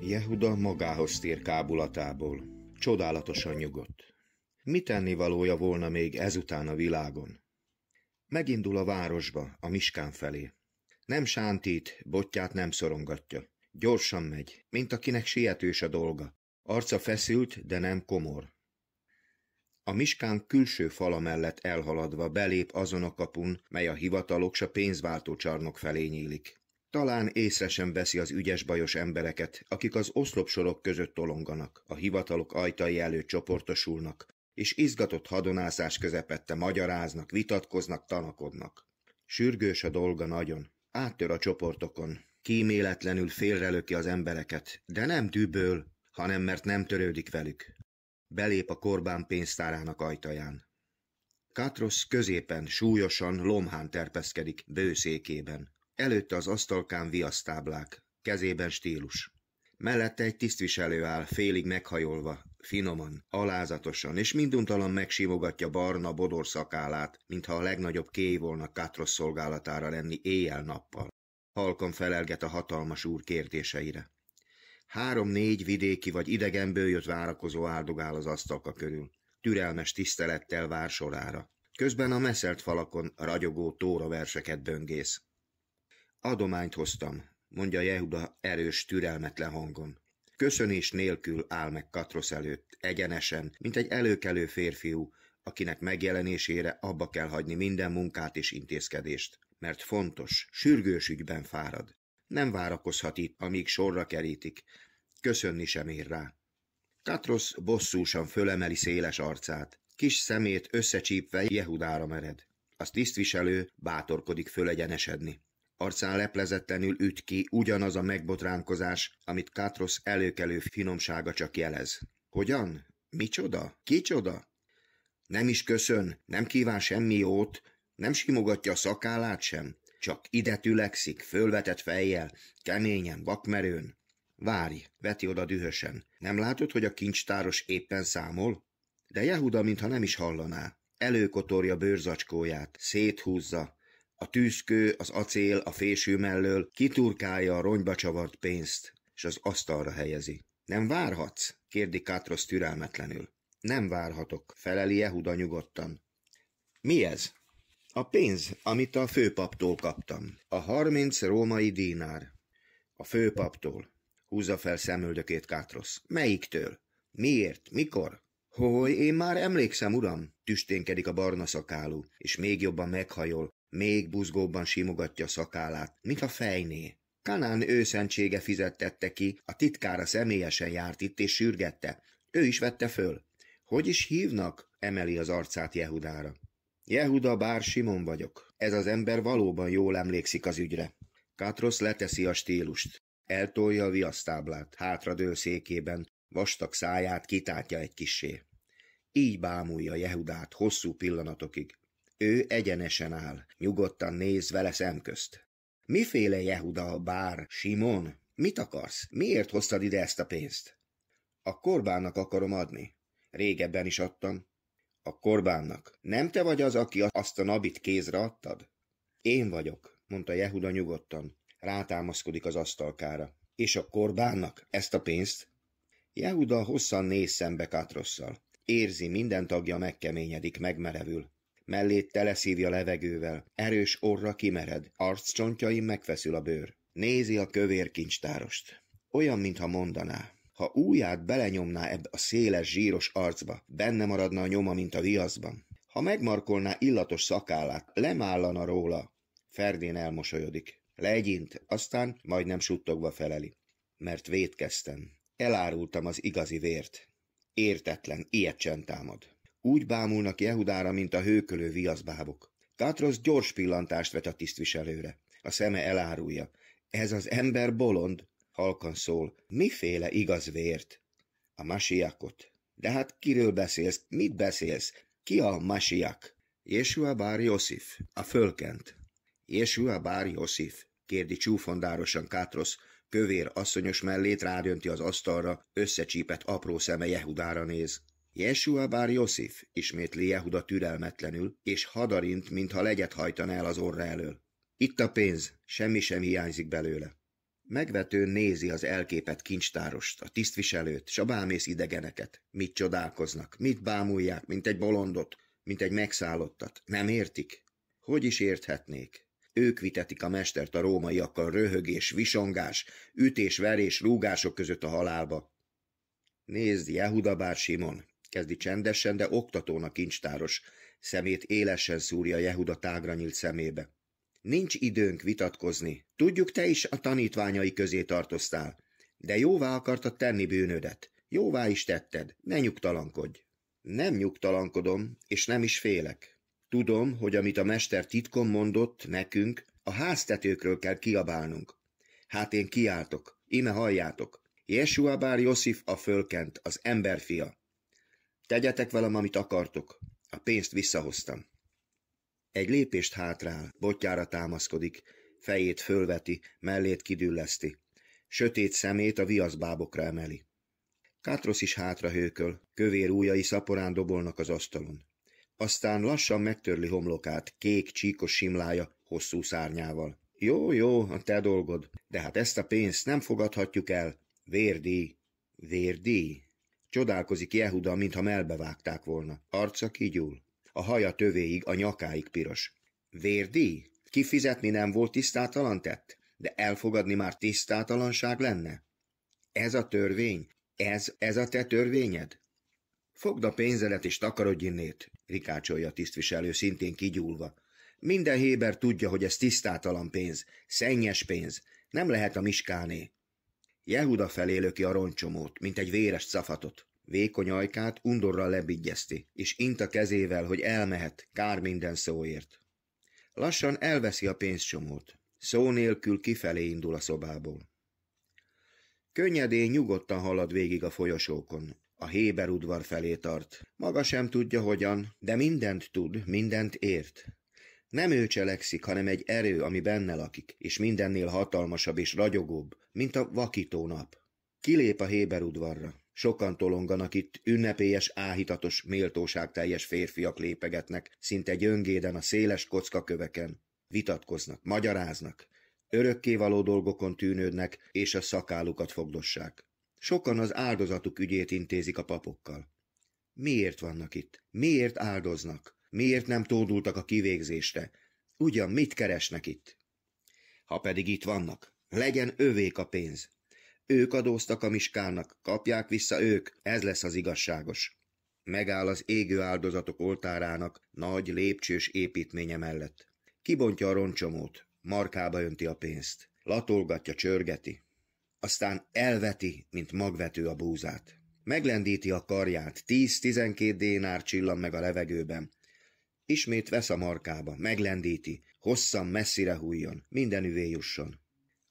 Jehuda magához tér kábulatából. Csodálatosan nyugodt. tenni valója volna még ezután a világon? Megindul a városba, a Miskán felé. Nem sántít, botját nem szorongatja. Gyorsan megy, mint akinek sietős a dolga. Arca feszült, de nem komor. A Miskán külső fala mellett elhaladva belép azon a kapun, mely a hivatalok s a pénzváltó csarnok felé nyílik. Talán észre sem veszi az ügyes-bajos embereket, akik az oszlopsorok között tolonganak, a hivatalok ajtai előtt csoportosulnak, és izgatott hadonászás közepette magyaráznak, vitatkoznak, tanakodnak. Sürgős a dolga nagyon, áttör a csoportokon, kíméletlenül félrelöki az embereket, de nem tűből, hanem mert nem törődik velük. Belép a korbán pénztárának ajtaján. Katrosz középen, súlyosan, lomhán terpeszkedik, bőszékében. Előtte az asztalkán viasztáblák, kezében stílus. Mellette egy tisztviselő áll, félig meghajolva, finoman, alázatosan, és minduntalan megsimogatja barna bodor szakálát, mintha a legnagyobb kéj volna Katros szolgálatára lenni éjjel-nappal. Halkan felelget a hatalmas úr kérdéseire. Három-négy vidéki vagy idegenből jött várakozó áldogál az asztalka körül. Türelmes tisztelettel vár sorára. Közben a meszelt falakon ragyogó tóra verseket böngész. Adományt hoztam, mondja Jehuda erős, türelmetlen hangon. Köszönés nélkül áll meg Katrosz előtt, egyenesen, mint egy előkelő férfiú, akinek megjelenésére abba kell hagyni minden munkát és intézkedést, mert fontos, sürgős ügyben fárad. Nem várakozhat itt, amíg sorra kerítik. Köszönni sem ér rá. Katrosz bosszúsan fölemeli széles arcát. Kis szemét összecsípve Jehudára mered. Az tisztviselő bátorkodik fölegyenesedni. Arcán leplezettenül üt ki ugyanaz a megbotránkozás, amit Kátrosz előkelő finomsága csak jelez. Hogyan? Micsoda? Kicsoda? Nem is köszön, nem kíván semmi jót, nem simogatja a szakállát sem, csak ide tülekszik, fölvetett fejjel, keményen, vakmerőn. Várj, veti oda dühösen. Nem látod, hogy a kincstáros éppen számol? De Jehuda, mintha nem is hallaná. Előkotorja bőrzacskóját, széthúzza, a tűzkő, az acél, a fésű mellől kiturkálja a rongyba csavart pénzt, és az asztalra helyezi. Nem várhatsz? kérdi Kátrosz türelmetlenül. Nem várhatok, feleli Jehuda nyugodtan. Mi ez? A pénz, amit a főpaptól kaptam. A harminc római dinár. A főpaptól. Húzza fel szemöldökét Kátrosz. Melyiktől? Miért? Mikor? Hogy én már emlékszem, uram, tüsténkedik a barna szakálú, és még jobban meghajol, még buzgóbban simogatja szakálát, mint a fejné. Kanán őszentsége fizettette ki, a titkára személyesen járt itt és sürgette. Ő is vette föl. Hogy is hívnak? emeli az arcát Jehudára. Jehuda bár Simon vagyok. Ez az ember valóban jól emlékszik az ügyre. Katrosz leteszi a stílust. Eltolja a viasztáblát, hátradő székében, vastag száját kitátja egy kisé. Így bámulja Jehudát hosszú pillanatokig. Ő egyenesen áll, nyugodtan néz vele szemközt. Miféle Jehuda, bár, Simon? Mit akarsz? Miért hoztad ide ezt a pénzt? A korbának akarom adni. Régebben is adtam. A korbánnak. Nem te vagy az, aki azt a nabit kézre adtad? Én vagyok, mondta Jehuda nyugodtan. Rátámaszkodik az asztalkára. És a korbánnak ezt a pénzt? Jehuda hosszan néz szembe Katrosszal. Érzi, minden tagja megkeményedik, megmerevül. Mellét teleszívja levegővel, erős orra kimered, arccsontjai megfeszül a bőr. Nézi a kövér kincstárost. Olyan, mintha mondaná. Ha úját belenyomná ebbe a széles, zsíros arcba, benne maradna a nyoma, mint a viaszban. Ha megmarkolná illatos szakállát, lemállana róla. Ferdén elmosolyodik. Legyint, aztán majdnem suttogva feleli. Mert vétkeztem. Elárultam az igazi vért. Értetlen, ilyet csend támad. Úgy bámulnak Jehudára, mint a hőkölő viaszbábok. Tátrosz gyors pillantást vet a tisztviselőre. A szeme elárulja. Ez az ember bolond, halkan szól. Miféle igaz vért? A masiakot. De hát kiről beszélsz? Mit beszélsz? Ki a masiak? Jésua bár Josif, a fölkent. Jésua bár Josif, kérdi csúfondárosan Kátrosz, kövér asszonyos mellét rádönti az asztalra, összecsípett apró szeme Jehudára néz. Jesua bár Josif, ismétli Jehuda türelmetlenül, és hadarint, mintha legyet hajtaná el az orra elől. Itt a pénz, semmi sem hiányzik belőle. Megvető nézi az elképet kincstárost, a tisztviselőt, s a bámész idegeneket. Mit csodálkoznak, mit bámulják, mint egy bolondot, mint egy megszállottat. Nem értik? Hogy is érthetnék? Ők vitetik a mestert a rómaiakkal röhögés, visongás, ütés, verés, rúgások között a halálba. Nézd, Jehuda bár Simon, kezdi csendesen, de oktatónak kincstáros. Szemét élesen szúrja Jehuda tágra nyílt szemébe. Nincs időnk vitatkozni. Tudjuk, te is a tanítványai közé tartoztál. De jóvá akartad tenni bűnödet. Jóvá is tetted. Ne nyugtalankodj. Nem nyugtalankodom, és nem is félek. Tudom, hogy amit a mester titkon mondott nekünk, a háztetőkről kell kiabálnunk. Hát én kiáltok, ime halljátok. Jesuabár Josif a fölkent, az emberfia. Tegyetek velem, amit akartok. A pénzt visszahoztam. Egy lépést hátrál, botjára támaszkodik, fejét fölveti, mellét kidülleszti. Sötét szemét a viaszbábokra emeli. Kátrosz is hőköl, kövér újai szaporán dobolnak az asztalon. Aztán lassan megtörli homlokát, kék, csíkos simlája, hosszú szárnyával. Jó, jó, a te dolgod, de hát ezt a pénzt nem fogadhatjuk el. Vérdíj. Vérdíj? Csodálkozik Jehuda, mintha melbevágták volna. Arca kigyúl. A haja tövéig, a nyakáig piros. Vérdi? Kifizetni nem volt tisztátalan tett? De elfogadni már tisztátalanság lenne? Ez a törvény? Ez, ez a te törvényed? Fogd a pénzelet és takarodj innét, rikácsolja a tisztviselő, szintén kigyúlva. Minden héber tudja, hogy ez tisztátalan pénz, szennyes pénz, nem lehet a miskáné. Jehuda felé löki a roncsomót, mint egy véres szafatot. Vékony ajkát undorral lebigyezti, és int a kezével, hogy elmehet, kár minden szóért. Lassan elveszi a pénzcsomót. Szó nélkül kifelé indul a szobából. Könnyedén nyugodtan halad végig a folyosókon. A Héber udvar felé tart. Maga sem tudja hogyan, de mindent tud, mindent ért. Nem ő cselekszik, hanem egy erő, ami benne lakik, és mindennél hatalmasabb és ragyogóbb, mint a vakító nap. Kilép a Héber udvarra. Sokan tolonganak itt, ünnepélyes, áhítatos, méltóságteljes férfiak lépegetnek, szinte gyöngéden a széles köveken. Vitatkoznak, magyaráznak, örökkévaló dolgokon tűnődnek, és a szakálukat fogdossák. Sokan az áldozatuk ügyét intézik a papokkal. Miért vannak itt? Miért áldoznak? Miért nem tódultak a kivégzésre? Ugyan mit keresnek itt? Ha pedig itt vannak, legyen övék a pénz. Ők adóztak a miskának, kapják vissza ők, ez lesz az igazságos. Megáll az égő áldozatok oltárának nagy lépcsős építménye mellett. Kibontja a roncsomót, markába önti a pénzt, latolgatja, csörgeti. Aztán elveti, mint magvető a búzát. Meglendíti a karját, tíz-tizenkét dénár csillan meg a levegőben, Ismét vesz a markába, meglendíti, hosszan messzire hújjon, üvé jusson.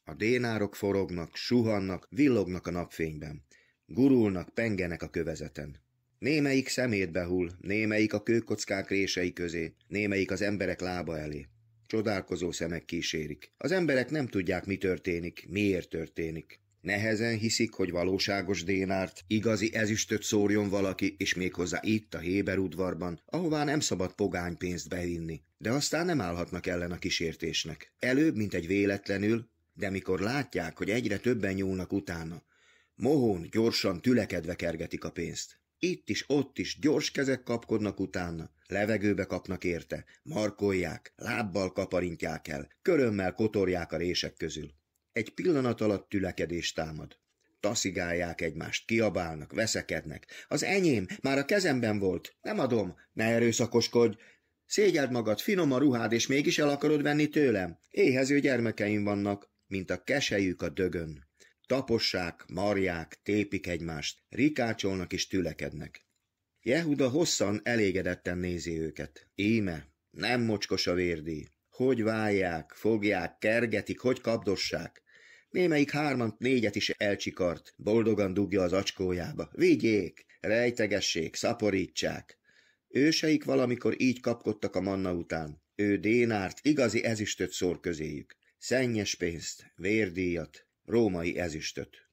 A dénárok forognak, suhannak, villognak a napfényben. Gurulnak, pengenek a kövezeten. Némelyik szemétbe hull, némelyik a kőkockák rései közé, némelyik az emberek lába elé. Csodálkozó szemek kísérik. Az emberek nem tudják, mi történik, miért történik. Nehezen hiszik, hogy valóságos dénárt, igazi ezüstöt szórjon valaki, és méghozzá itt a Héber udvarban, ahová nem szabad pogány pénzt bevinni. De aztán nem állhatnak ellen a kísértésnek. Előbb, mint egy véletlenül, de mikor látják, hogy egyre többen nyúlnak utána, mohón, gyorsan, tülekedve kergetik a pénzt. Itt is, ott is gyors kezek kapkodnak utána, levegőbe kapnak érte, markolják, lábbal kaparintják el, körömmel kotorják a rések közül. Egy pillanat alatt tülekedés támad. Taszigálják egymást, kiabálnak, veszekednek. Az enyém, már a kezemben volt. Nem adom, ne erőszakoskodj. Szégyeld magad, finom a ruhád, és mégis el akarod venni tőlem. Éhező gyermekeim vannak, mint a keselyük a dögön. Tapossák, marják, tépik egymást, rikácsolnak és tülekednek. Jehuda hosszan elégedetten nézi őket. Íme, nem mocskos a vérdi. Hogy válják, fogják, kergetik, hogy kapdossák. Némelyik hárman négyet is elcsikart, boldogan dugja az acskójába. Vigyék, rejtegessék, szaporítsák. Őseik valamikor így kapkodtak a manna után. Ő dénárt, igazi ezüstöt szór közéjük. Szennyes pénzt, vérdíjat, római ezüstöt.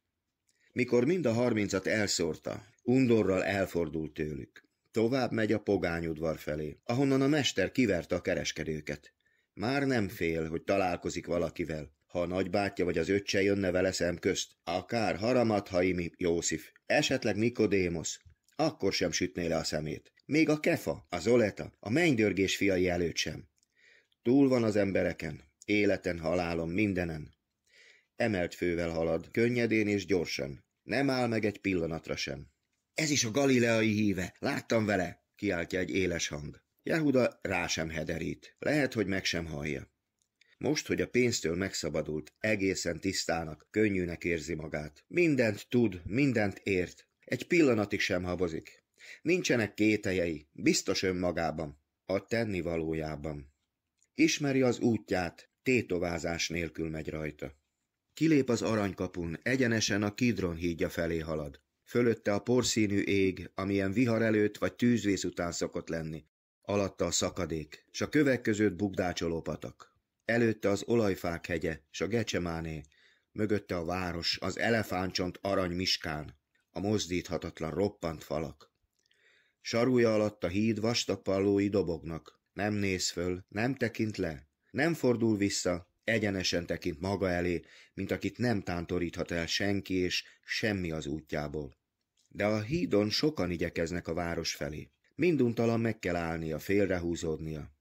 Mikor mind a harmincat elszórta, undorral elfordult tőlük. Tovább megy a pogányudvar felé, ahonnan a mester kiverte a kereskedőket. Már nem fél, hogy találkozik valakivel ha a nagybátyja vagy az öccse jönne vele közt. akár Haramat Haimi József, esetleg Nikodémosz, akkor sem sütné le a szemét. Még a kefa, a zoleta, a mennydörgés fiai előtt sem. Túl van az embereken, életen, halálom mindenen. Emelt fővel halad, könnyedén és gyorsan. Nem áll meg egy pillanatra sem. Ez is a galileai híve, láttam vele, kiáltja egy éles hang. Jehuda rá sem hederít. Lehet, hogy meg sem hallja. Most, hogy a pénztől megszabadult, egészen tisztának, könnyűnek érzi magát. Mindent tud, mindent ért. Egy pillanatig sem habozik. Nincsenek kételjei, biztos önmagában, a tennivalójában. Ismeri az útját, tétovázás nélkül megy rajta. Kilép az aranykapun, egyenesen a Kidron hídja felé halad. Fölötte a porszínű ég, amilyen vihar előtt vagy tűzvész után szokott lenni. Alatta a szakadék, s a kövek között bukdácsoló patak. Előtte az olajfák hegye és a gecsemáné, mögötte a város, az elefántcsont arany miskán, a mozdíthatatlan roppant falak. Sarúja alatt a híd vastag pallói dobognak, nem néz föl, nem tekint le, nem fordul vissza, egyenesen tekint maga elé, mint akit nem tántoríthat el senki és semmi az útjából. De a hídon sokan igyekeznek a város felé. Minduntalan meg kell állnia, félrehúzódnia.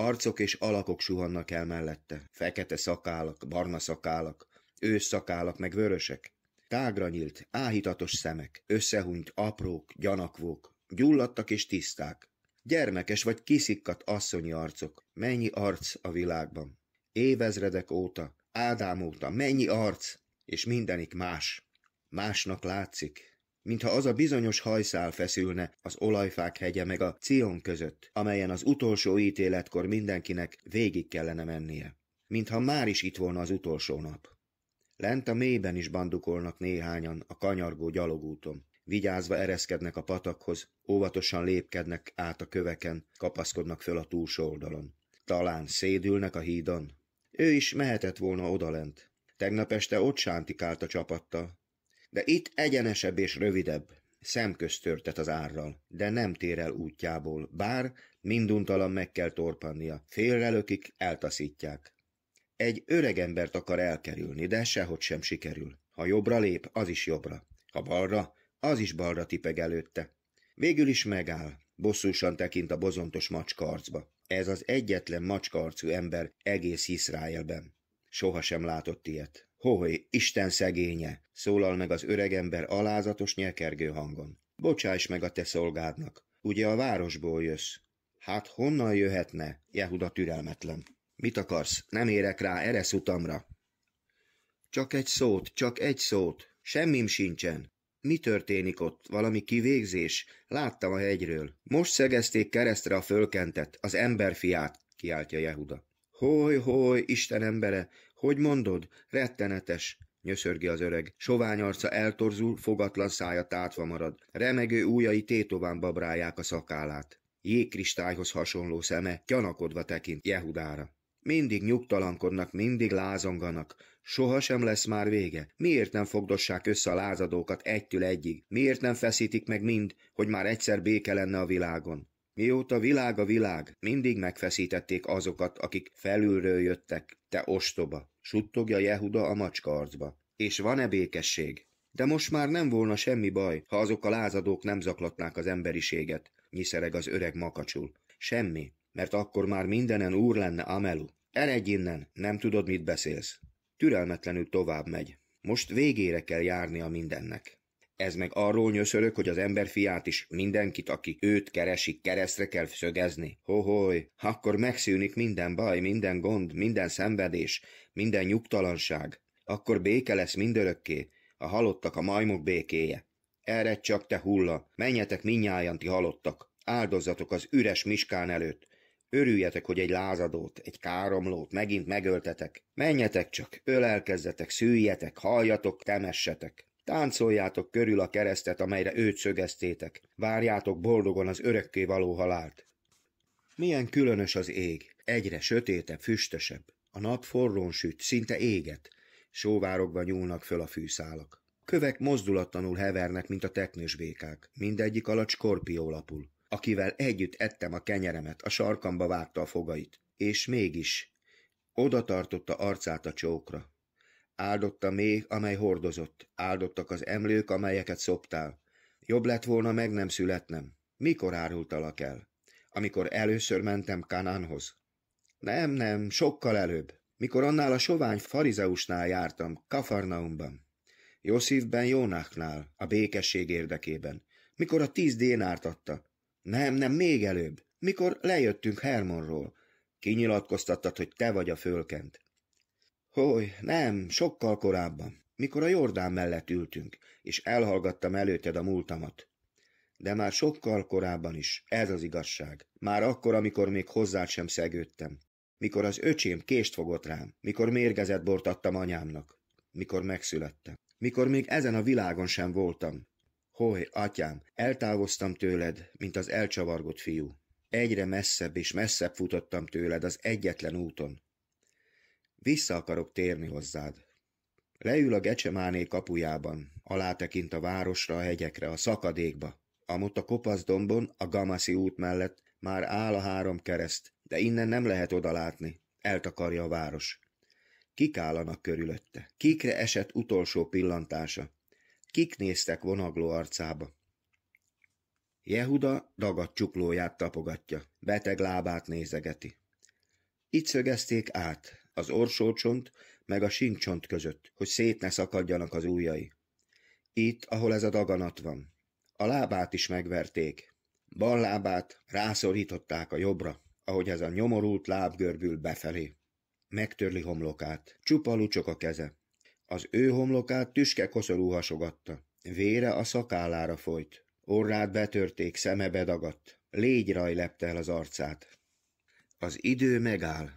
Arcok és alakok suhannak el mellette. Fekete szakálak, barna szakálak, ősz szakálak, meg vörösek. Tágra nyílt, áhítatos szemek, összehúnyt aprók, gyanakvók, gyulladtak és tiszták. Gyermekes vagy kiszikkat asszonyi arcok. Mennyi arc a világban? Évezredek óta, Ádám óta, mennyi arc? És mindenik más. Másnak látszik, mintha az a bizonyos hajszál feszülne az olajfák hegye meg a Cion között, amelyen az utolsó ítéletkor mindenkinek végig kellene mennie. Mintha már is itt volna az utolsó nap. Lent a mélyben is bandukolnak néhányan a kanyargó gyalogúton. Vigyázva ereszkednek a patakhoz, óvatosan lépkednek át a köveken, kapaszkodnak föl a túlsó oldalon. Talán szédülnek a hídon. Ő is mehetett volna odalent. Tegnap este ott sántikált a csapattal, de itt egyenesebb és rövidebb. Szemköztörtet az árral, de nem tér el útjából, bár minduntalan meg kell torpannia, félrelökik, eltaszítják. Egy öreg embert akar elkerülni, de sehogy sem sikerül. Ha jobbra lép, az is jobbra. Ha balra, az is balra tipeg előtte. Végül is megáll, bosszúsan tekint a bozontos macska arcba. Ez az egyetlen macska ember egész Iszráelben. Soha sem látott ilyet. Hoj, Isten szegénye! szólal meg az öregember alázatos nyekergő hangon. Bocsáss meg a te szolgádnak, ugye a városból jössz. Hát honnan jöhetne? Jehuda türelmetlen. Mit akarsz? Nem érek rá, eresz utamra. Csak egy szót, csak egy szót. Semmim sincsen. Mi történik ott? Valami kivégzés? Láttam a hegyről. Most szegezték keresztre a fölkentet, az emberfiát, kiáltja Jehuda. Hoj, hoj, Isten embere, hogy mondod? Rettenetes! nyöszörgi az öreg. Sovány arca eltorzul, fogatlan szája tátva marad. Remegő újai tétován babrálják a szakálát. Jégkristályhoz hasonló szeme gyanakodva tekint Jehudára. Mindig nyugtalankodnak, mindig lázonganak. Soha sem lesz már vége. Miért nem fogdossák össze a lázadókat egytől egyig? Miért nem feszítik meg mind, hogy már egyszer béke lenne a világon? Mióta világ a világ, mindig megfeszítették azokat, akik felülről jöttek, te ostoba, suttogja Jehuda a macska arcba. És van-e békesség? De most már nem volna semmi baj, ha azok a lázadók nem zaklatnák az emberiséget, nyiszereg az öreg makacsul. Semmi, mert akkor már mindenen úr lenne Amelu. Eredj innen, nem tudod, mit beszélsz. Türelmetlenül tovább megy. Most végére kell járnia mindennek. Ez meg arról nyöszörök, hogy az ember fiát is, mindenkit, aki őt keresi, keresztre kell szögezni. Hoholy, akkor megszűnik minden baj, minden gond, minden szenvedés, minden nyugtalanság. Akkor béke lesz mindörökké, a halottak a majmok békéje. Erre csak te hulla, menjetek minnyájan ti halottak, áldozzatok az üres miskán előtt, Örüljetek, hogy egy lázadót, egy káromlót megint megöltetek. Menjetek csak, ölelkezzetek, szűjjetek, halljatok, temessetek. Táncoljátok körül a keresztet, amelyre őt szögeztétek. Várjátok boldogon az örökké való halált. Milyen különös az ég, egyre sötétebb, füstösebb. A nap forrón süt, szinte éget. sóvárokba nyúlnak föl a fűszálak. Kövek mozdulatlanul hevernek, mint a teknős békák. Mindegyik alatt skorpió lapul, akivel együtt ettem a kenyeremet, a sarkamba vágta a fogait. És mégis, oda tartotta arcát a csókra áldott a méh, amely hordozott, áldottak az emlők, amelyeket szoptál. Jobb lett volna meg nem születnem. Mikor árultalak el? Amikor először mentem Kanánhoz? Nem, nem, sokkal előbb. Mikor annál a sovány farizeusnál jártam, Kafarnaumban. Jószívben Jónáknál, a békesség érdekében. Mikor a tíz dénárt adta. Nem, nem, még előbb. Mikor lejöttünk Hermonról. Kinyilatkoztattad, hogy te vagy a fölkent. Hogy, nem, sokkal korábban, mikor a Jordán mellett ültünk, és elhallgattam előtted a múltamat. De már sokkal korábban is, ez az igazság. Már akkor, amikor még hozzá sem szegődtem. Mikor az öcsém kést fogott rám, mikor mérgezett bort adtam anyámnak, mikor megszülettem. Mikor még ezen a világon sem voltam. Hoj, atyám, eltávoztam tőled, mint az elcsavargott fiú. Egyre messzebb és messzebb futottam tőled az egyetlen úton, vissza akarok térni hozzád. Leül a gecsemáné kapujában, alátekint a városra, a hegyekre, a szakadékba. Amott a kopaszdombon, a Gamaszi út mellett már áll a három kereszt, de innen nem lehet odalátni, eltakarja a város. Kik állanak körülötte? Kikre esett utolsó pillantása? Kik néztek vonagló arcába? Jehuda dagadt csuklóját tapogatja, beteg lábát nézegeti. Itt szögezték át, az orsócsont meg a sincsont között, hogy szét ne szakadjanak az ujjai. Itt, ahol ez a daganat van. A lábát is megverték. Bal lábát rászorították a jobbra, ahogy ez a nyomorult láb görbül befelé. Megtörli homlokát, csupa lucsok a keze. Az ő homlokát tüske koszorú hasogatta. Vére a szakállára folyt. Orrát betörték, szeme bedagadt. Légy raj lepte el az arcát. Az idő megáll.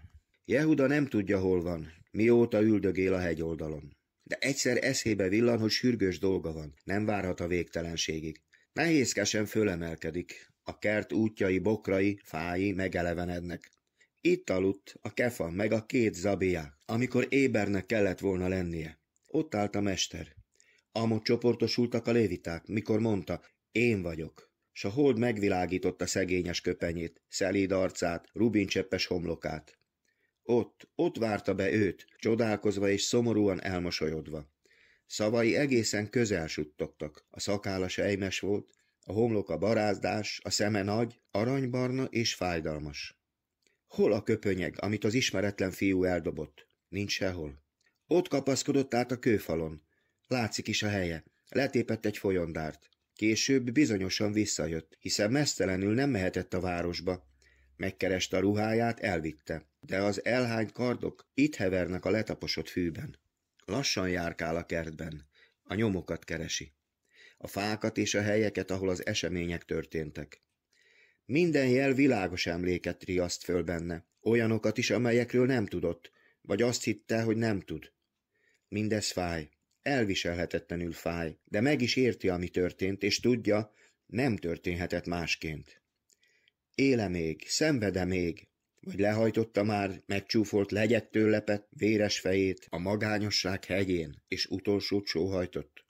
Jehuda nem tudja, hol van, mióta üldögél a hegyoldalon. De egyszer eszébe villan, hogy sürgős dolga van, nem várhat a végtelenségig. Nehézkesen fölemelkedik, a kert útjai, bokrai, fái megelevenednek. Itt aludt a kefa meg a két zabia, amikor ébernek kellett volna lennie. Ott állt a mester. Amott csoportosultak a léviták, mikor mondta, én vagyok. S a hold megvilágította szegényes köpenyét, szelíd arcát, rubincseppes homlokát. Ott, ott várta be őt, csodálkozva és szomorúan elmosolyodva. Szavai egészen közel suttogtak. A szakála sejmes volt, a homloka barázdás, a szeme nagy, aranybarna és fájdalmas. Hol a köpönyeg, amit az ismeretlen fiú eldobott? Nincs sehol. Ott kapaszkodott át a kőfalon. Látszik is a helye. Letépett egy folyondárt. Később bizonyosan visszajött, hiszen mesztelenül nem mehetett a városba. Megkereste a ruháját, elvitte de az elhány kardok itt hevernek a letaposott fűben. Lassan járkál a kertben, a nyomokat keresi, a fákat és a helyeket, ahol az események történtek. Minden jel világos emléket riaszt föl benne, olyanokat is, amelyekről nem tudott, vagy azt hitte, hogy nem tud. Mindez fáj, elviselhetetlenül fáj, de meg is érti, ami történt, és tudja, nem történhetett másként. Éle még, szenvede még, vagy lehajtotta már megcsúfolt legyettől lepett véres fejét a magányosság hegyén, és utolsót sóhajtott.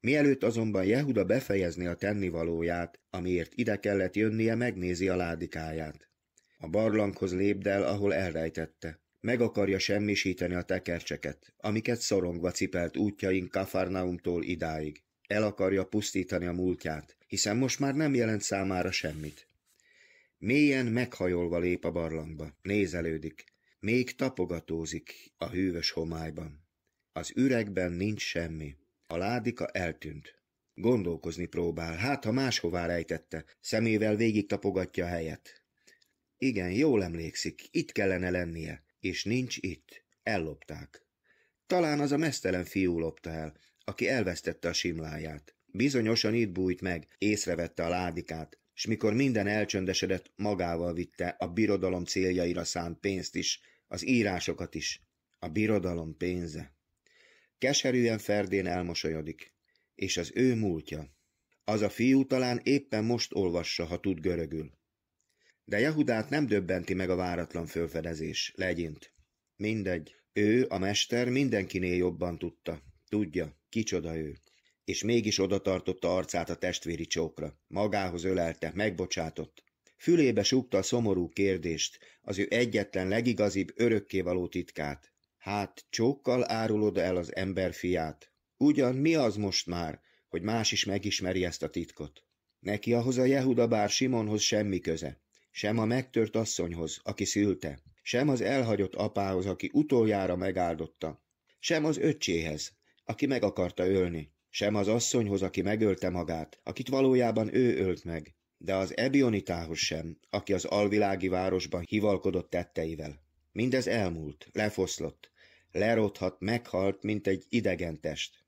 Mielőtt azonban Jehuda befejezni a tennivalóját, amiért ide kellett jönnie, megnézi a ládikáját. A barlanghoz lépdel, ahol elrejtette. Meg akarja semmisíteni a tekercseket, amiket szorongva cipelt útjaink Kafarnaumtól idáig. El akarja pusztítani a múltját, hiszen most már nem jelent számára semmit. Mélyen meghajolva lép a barlangba, nézelődik, még tapogatózik a hűvös homályban. Az üregben nincs semmi. A ládika eltűnt. Gondolkozni próbál, hát ha máshová rejtette, szemével végig tapogatja a helyet. Igen, jól emlékszik, itt kellene lennie, és nincs itt. Ellopták. Talán az a mesztelen fiú lopta el, aki elvesztette a simláját. Bizonyosan itt bújt meg, észrevette a ládikát, és mikor minden elcsöndesedett, magával vitte a birodalom céljaira szánt pénzt is, az írásokat is. A birodalom pénze. Keserűen Ferdén elmosolyodik. És az ő múltja. Az a fiú talán éppen most olvassa, ha tud görögül. De Jehudát nem döbbenti meg a váratlan fölfedezés, legyint. Mindegy. Ő, a mester, mindenkinél jobban tudta. Tudja, kicsoda ő és mégis odatartotta arcát a testvéri csókra. Magához ölelte, megbocsátott. Fülébe súgta a szomorú kérdést, az ő egyetlen legigazibb örökkévaló titkát. Hát, csókkal árulod el az ember fiát? Ugyan mi az most már, hogy más is megismeri ezt a titkot? Neki ahhoz a Jehuda bár Simonhoz semmi köze, sem a megtört asszonyhoz, aki szülte, sem az elhagyott apához, aki utoljára megáldotta, sem az öccséhez, aki meg akarta ölni sem az asszonyhoz, aki megölte magát, akit valójában ő ölt meg, de az Ebionitához sem, aki az alvilági városban hivalkodott tetteivel. Mindez elmúlt, lefoszlott, lerothat, meghalt, mint egy idegen test.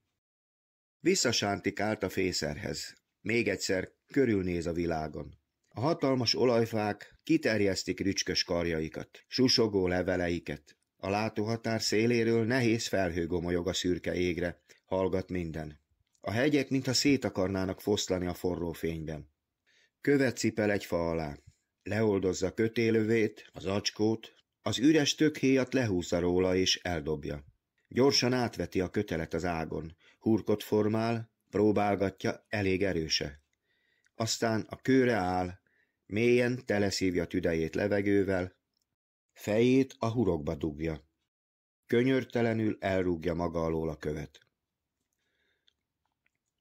Visszasántikált a fészerhez, még egyszer körülnéz a világon. A hatalmas olajfák kiterjesztik rücskös karjaikat, susogó leveleiket. A látóhatár széléről nehéz felhő gomolyog a szürke égre, hallgat minden. A hegyek, mintha szét akarnának foszlani a forró fényben. Követ cipel egy fa alá. Leoldozza kötélövét, az acskót, az üres tökhéjat lehúzza róla és eldobja. Gyorsan átveti a kötelet az ágon, hurkot formál, próbálgatja, elég erőse. Aztán a kőre áll, mélyen teleszívja tüdejét levegővel, fejét a hurokba dugja. Könyörtelenül elrúgja maga alól a követ.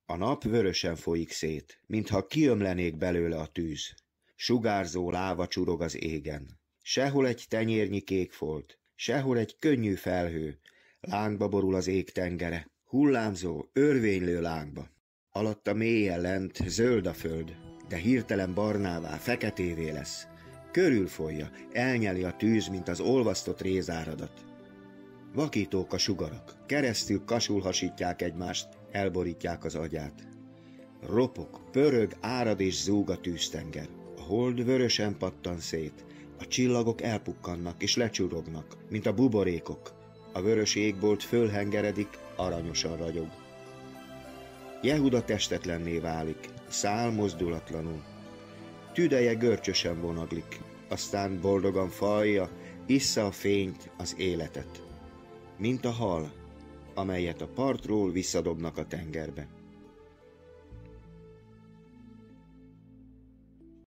A nap vörösen folyik szét, mintha kiömlenék belőle a tűz. Sugárzó láva csurog az égen. Sehol egy tenyérnyi kék folt, sehol egy könnyű felhő. Lángba borul az ég tengere, hullámzó, örvénylő lángba. Alatta mélyen lent zöld a föld, de hirtelen barnává, feketévé lesz. Körülfolja, elnyeli a tűz, mint az olvasztott rézáradat. Vakítók a sugarak, keresztül kasulhasítják egymást, elborítják az agyát. Ropok, pörög, árad és zúg a tűztenger. A hold vörösen pattan szét, a csillagok elpukkannak és lecsurognak, mint a buborékok. A vörös égbolt fölhengeredik, aranyosan ragyog. Jehuda testetlenné válik, szál mozdulatlanul. Tüdeje görcsösen vonaglik, aztán boldogan falja, issza a fényt, az életet. Mint a hal, amelyet a partról visszadobnak a tengerbe.